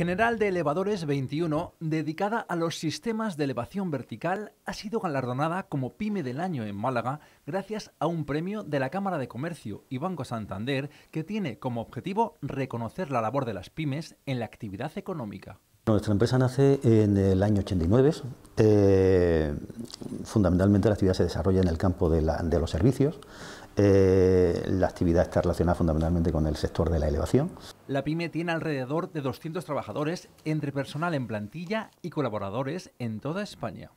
General de Elevadores 21, dedicada a los sistemas de elevación vertical, ha sido galardonada como Pyme del Año en Málaga gracias a un premio de la Cámara de Comercio y Banco Santander que tiene como objetivo reconocer la labor de las pymes en la actividad económica. Nuestra empresa nace en el año 89, fundamentalmente la actividad se desarrolla en el campo de, los servicios. Eh, la actividad está relacionada fundamentalmente con el sector de la elevación. La pyme tiene alrededor de 200 trabajadores entre personal en plantilla y colaboradores en toda España.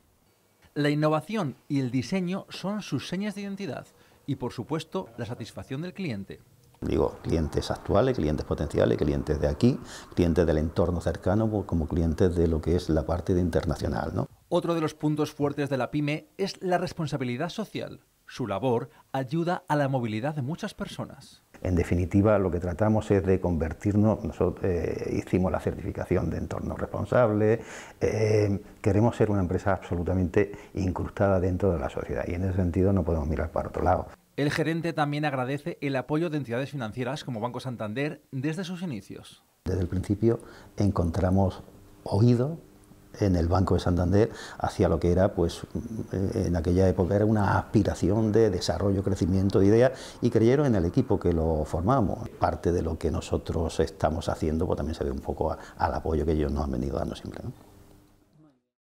La innovación y el diseño son sus señas de identidad y, por supuesto, la satisfacción del cliente. Digo, clientes actuales, clientes potenciales, clientes de aquí, clientes del entorno cercano, como clientes de lo que es la parte internacional. ¿no? Otro de los puntos fuertes de la pyme es la responsabilidad social. Su labor ayuda a la movilidad de muchas personas. En definitiva, lo que tratamos es de convertirnos, nosotros eh, hicimos la certificación de entorno responsable, eh, queremos ser una empresa absolutamente incrustada dentro de la sociedad y en ese sentido no podemos mirar para otro lado. El gerente también agradece el apoyo de entidades financieras como Banco Santander desde sus inicios. Desde el principio encontramos oído en el Banco de Santander hacia lo que era, pues eh, en aquella época era una aspiración de desarrollo, crecimiento de ideas y creyeron en el equipo que lo formamos. Parte de lo que nosotros estamos haciendo pues también se ve un poco al apoyo que ellos nos han venido dando siempre.